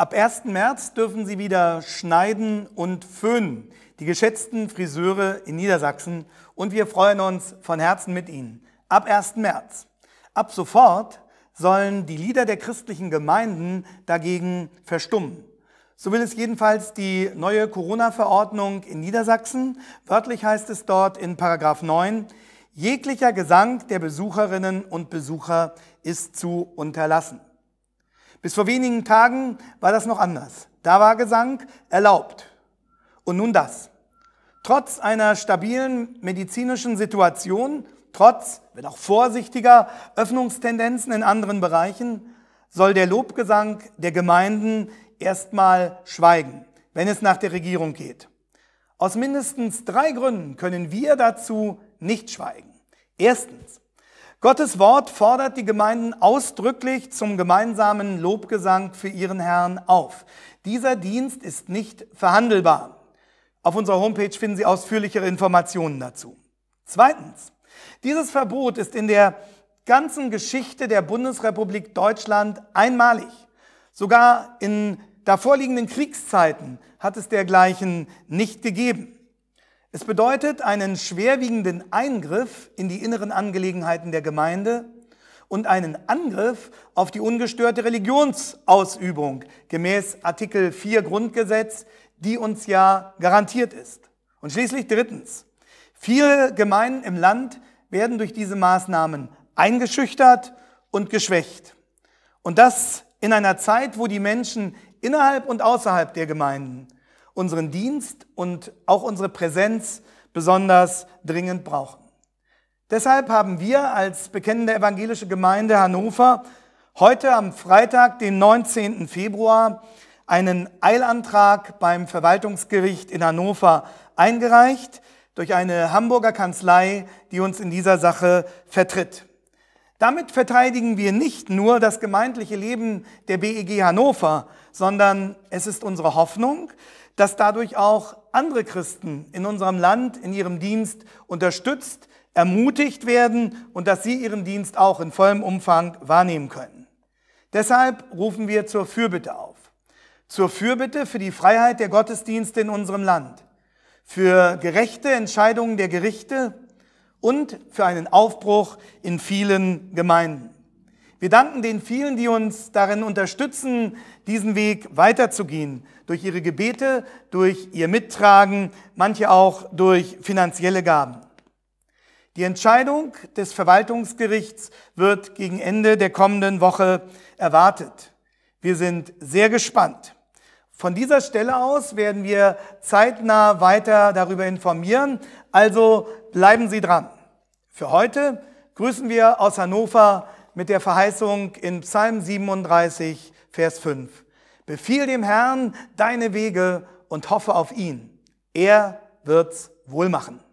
Ab 1. März dürfen Sie wieder schneiden und föhnen, die geschätzten Friseure in Niedersachsen. Und wir freuen uns von Herzen mit Ihnen. Ab 1. März. Ab sofort sollen die Lieder der christlichen Gemeinden dagegen verstummen. So will es jedenfalls die neue Corona-Verordnung in Niedersachsen. Wörtlich heißt es dort in 9, jeglicher Gesang der Besucherinnen und Besucher ist zu unterlassen. Bis vor wenigen Tagen war das noch anders. Da war Gesang erlaubt. Und nun das. Trotz einer stabilen medizinischen Situation, trotz, wenn auch vorsichtiger, Öffnungstendenzen in anderen Bereichen, soll der Lobgesang der Gemeinden erstmal schweigen, wenn es nach der Regierung geht. Aus mindestens drei Gründen können wir dazu nicht schweigen. Erstens, Gottes Wort fordert die Gemeinden ausdrücklich zum gemeinsamen Lobgesang für ihren Herrn auf. Dieser Dienst ist nicht verhandelbar. Auf unserer Homepage finden Sie ausführlichere Informationen dazu. Zweitens, dieses Verbot ist in der ganzen Geschichte der Bundesrepublik Deutschland einmalig. Sogar in davorliegenden Kriegszeiten hat es dergleichen nicht gegeben. Es bedeutet einen schwerwiegenden Eingriff in die inneren Angelegenheiten der Gemeinde und einen Angriff auf die ungestörte Religionsausübung gemäß Artikel 4 Grundgesetz, die uns ja garantiert ist. Und schließlich drittens. Viele Gemeinden im Land werden durch diese Maßnahmen eingeschüchtert und geschwächt. Und das in einer Zeit, wo die Menschen innerhalb und außerhalb der Gemeinden unseren Dienst und auch unsere Präsenz besonders dringend brauchen. Deshalb haben wir als bekennende evangelische Gemeinde Hannover heute am Freitag, den 19. Februar, einen Eilantrag beim Verwaltungsgericht in Hannover eingereicht durch eine Hamburger Kanzlei, die uns in dieser Sache vertritt. Damit verteidigen wir nicht nur das gemeindliche Leben der BEG Hannover, sondern es ist unsere Hoffnung, dass dadurch auch andere Christen in unserem Land in ihrem Dienst unterstützt, ermutigt werden und dass sie ihren Dienst auch in vollem Umfang wahrnehmen können. Deshalb rufen wir zur Fürbitte auf. Zur Fürbitte für die Freiheit der Gottesdienste in unserem Land, für gerechte Entscheidungen der Gerichte und für einen Aufbruch in vielen Gemeinden. Wir danken den vielen, die uns darin unterstützen, diesen Weg weiterzugehen, durch ihre Gebete, durch ihr Mittragen, manche auch durch finanzielle Gaben. Die Entscheidung des Verwaltungsgerichts wird gegen Ende der kommenden Woche erwartet. Wir sind sehr gespannt. Von dieser Stelle aus werden wir zeitnah weiter darüber informieren. Also bleiben Sie dran. Für heute grüßen wir aus Hannover mit der Verheißung in Psalm 37, Vers 5. Befiehl dem Herrn deine Wege und hoffe auf ihn. Er wird's wohl machen.